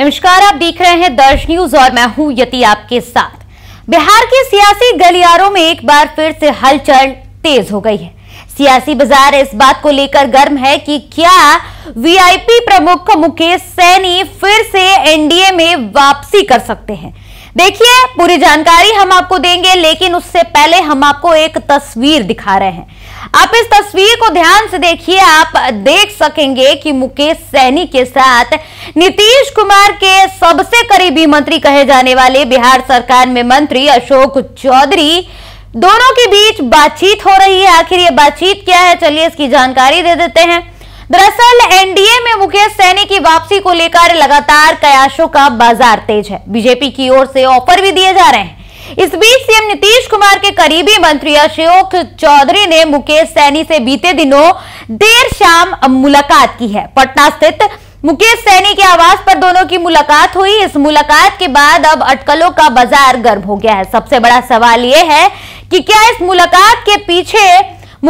नमस्कार आप देख रहे हैं दर्श न्यूज और मैं हूं यति आपके साथ बिहार के सियासी गलियारों में एक बार फिर से हलचल तेज हो गई है सियासी बाजार इस बात को लेकर गर्म है कि क्या वीआईपी प्रमुख मुकेश सैनी फिर से एनडीए में वापसी कर सकते हैं देखिए पूरी जानकारी हम आपको देंगे लेकिन उससे पहले हम आपको एक तस्वीर दिखा रहे हैं आप इस तस्वीर को ध्यान से देखिए आप देख सकेंगे कि मुकेश सैनी के साथ नीतीश कुमार के सबसे करीबी मंत्री कहे जाने वाले बिहार सरकार में मंत्री अशोक चौधरी दोनों के बीच बातचीत हो रही है आखिर ये बातचीत क्या है चलिए इसकी जानकारी दे देते हैं दरअसल एनडीए में मुकेश सैनी की वापसी को लेकर लगातार कयासों का बाजार तेज है बीजेपी की ओर से ऑफर भी दिए जा रहे हैं इस बीच सीएम नीतीश कुमार के करीबी मंत्री अशोक चौधरी ने मुकेश सैनी से बीते दिनों देर शाम मुलाकात की है पटना स्थित मुकेश सैनी के आवास पर दोनों की मुलाकात हुई इस मुलाकात के बाद अब अटकलों का बाजार गर्म हो गया है सबसे बड़ा सवाल यह है कि क्या इस मुलाकात के पीछे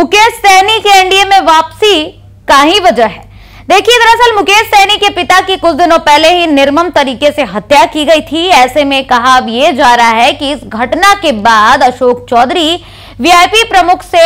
मुकेश सैनी के एनडीए में वापसी का ही वजह है देखिए दरअसल मुकेश सैनी के पिता की कुछ दिनों पहले ही निर्मम तरीके से हत्या की गई थी ऐसे में कहा अब यह जा रहा है कि इस घटना के बाद अशोक चौधरी वीआईपी प्रमुख से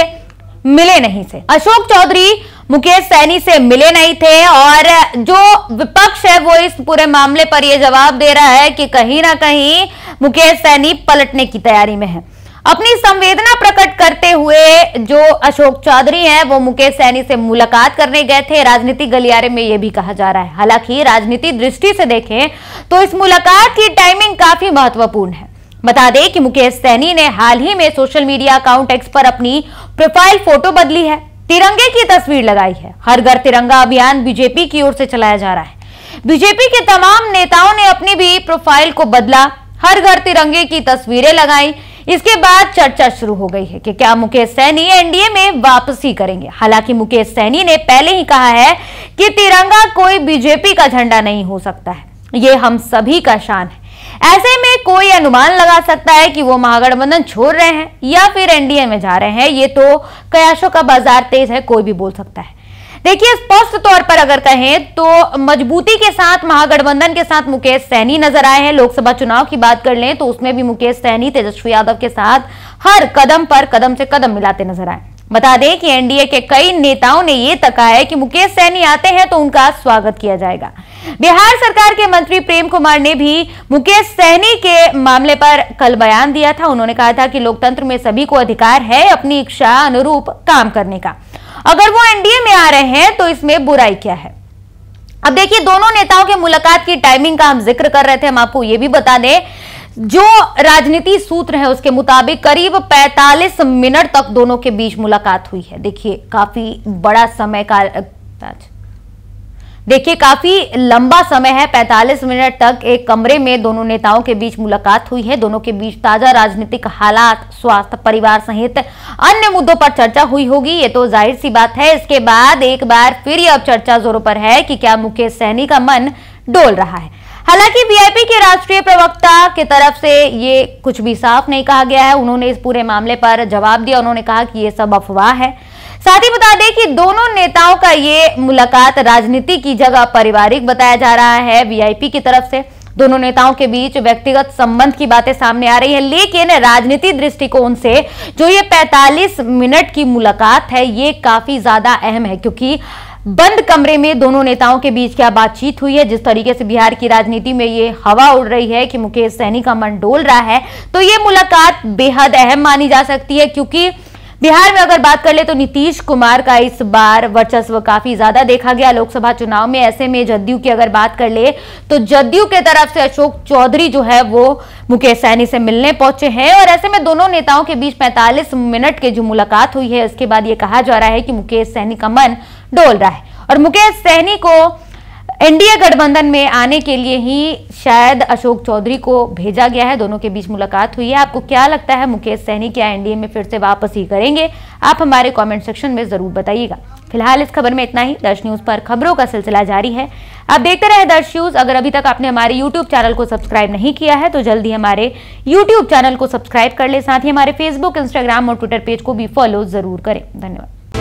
मिले नहीं थे अशोक चौधरी मुकेश सैनी से मिले नहीं थे और जो विपक्ष है वो इस पूरे मामले पर यह जवाब दे रहा है कि कहीं ना कहीं मुकेश सैनी पलटने की तैयारी में है अपनी संवेदना प्रकट करते हुए जो अशोक चौधरी हैं वो मुकेश सैनी से मुलाकात करने गए थे राजनीति गलियारे में यह भी कहा जा रहा है हालांकि राजनीति दृष्टि से देखें तो इस मुलाकात की टाइमिंग काफी महत्वपूर्ण है बता दें कि मुकेश सैनी ने हाल ही में सोशल मीडिया अकाउंट एक्स पर अपनी प्रोफाइल फोटो बदली है तिरंगे की तस्वीर लगाई है हर घर तिरंगा अभियान बीजेपी की ओर से चलाया जा रहा है बीजेपी के तमाम नेताओं ने अपनी भी प्रोफाइल को बदला हर घर तिरंगे की तस्वीरें लगाई इसके बाद चर्चा शुरू हो गई है कि क्या मुकेश सैनी एनडीए में वापसी करेंगे हालांकि मुकेश सैनी ने पहले ही कहा है कि तिरंगा कोई बीजेपी का झंडा नहीं हो सकता है ये हम सभी का शान है ऐसे में कोई अनुमान लगा सकता है कि वो महागठबंधन छोड़ रहे हैं या फिर एनडीए में जा रहे हैं ये तो कयाशों का बाजार तेज है कोई भी बोल सकता है देखिए स्पष्ट तौर पर अगर कहें तो मजबूती के साथ महागठबंधन के साथ मुकेश सहनी नजर आए हैं लोकसभा चुनाव की बात कर लें तो उसमें भी मुकेश सहनी तेजस्वी यादव के साथ हर कदम पर कदम से कदम मिलाते नजर आए बता दें कि एनडीए के कई नेताओं ने ये तका है कि मुकेश सैनी आते हैं तो उनका स्वागत किया जाएगा बिहार सरकार के मंत्री प्रेम कुमार ने भी मुकेश सहनी के मामले पर कल बयान दिया था उन्होंने कहा था कि लोकतंत्र में सभी को अधिकार है अपनी इच्छा अनुरूप काम करने का अगर वो एनडीए में आ रहे हैं तो इसमें बुराई क्या है अब देखिए दोनों नेताओं के मुलाकात की टाइमिंग का हम जिक्र कर रहे थे हम आपको ये भी बता दें जो राजनीति सूत्र है उसके मुताबिक करीब 45 मिनट तक दोनों के बीच मुलाकात हुई है देखिए काफी बड़ा समय का अच्छा, देखिए काफी लंबा समय है 45 मिनट तक एक कमरे में दोनों नेताओं के बीच मुलाकात हुई है दोनों के बीच ताजा राजनीतिक हालात स्वास्थ्य परिवार सहित अन्य मुद्दों पर चर्चा हुई होगी ये तो जाहिर सी बात है इसके बाद एक बार फिर अब चर्चा जोरों पर है कि क्या मुकेश सहनी का मन डोल रहा है हालांकि वीआईपी के राष्ट्रीय प्रवक्ता की तरफ से ये कुछ भी साफ नहीं कहा गया है उन्होंने इस पूरे मामले पर जवाब दिया उन्होंने कहा कि ये सब अफवाह है साथ ही बता दें कि दोनों नेताओं का ये मुलाकात राजनीति की जगह पारिवारिक बताया जा रहा है वीआईपी की तरफ से दोनों नेताओं के बीच व्यक्तिगत संबंध की बातें सामने आ रही है लेकिन राजनीति दृष्टिकोण से जो ये 45 मिनट की मुलाकात है ये काफी ज्यादा अहम है क्योंकि बंद कमरे में दोनों नेताओं के बीच क्या बातचीत हुई है जिस तरीके से बिहार की राजनीति में ये हवा उड़ रही है कि मुकेश सैनी का मन डोल रहा है तो ये मुलाकात बेहद अहम मानी जा सकती है क्योंकि बिहार में अगर बात कर ले तो नीतीश कुमार का इस बार वर्चस्व काफी ज्यादा देखा गया लोकसभा चुनाव में ऐसे में जदयू की अगर बात कर ले तो जदयू के तरफ से अशोक चौधरी जो है वो मुकेश सैनी से मिलने पहुंचे हैं और ऐसे में दोनों नेताओं के बीच 45 मिनट की जो मुलाकात हुई है उसके बाद ये कहा जा रहा है कि मुकेश सहनी का मन डोल रहा है और मुकेश सहनी को एनडीए गठबंधन में आने के लिए ही शायद अशोक चौधरी को भेजा गया है दोनों के बीच मुलाकात हुई है आपको क्या लगता है मुकेश सहनी क्या एनडीए में फिर से वापस ही करेंगे आप हमारे कमेंट सेक्शन में ज़रूर बताइएगा फिलहाल इस खबर में इतना ही दर्श न्यूज़ पर खबरों का सिलसिला जारी है आप देखते रहे दर्श न्यूज़ अगर अभी तक आपने हमारे यूट्यूब चैनल को सब्सक्राइब नहीं किया है तो जल्द ही हमारे यूट्यूब चैनल को सब्सक्राइब कर ले साथ ही हमारे फेसबुक इंस्टाग्राम और ट्विटर पेज को भी फॉलो ज़रूर करें धन्यवाद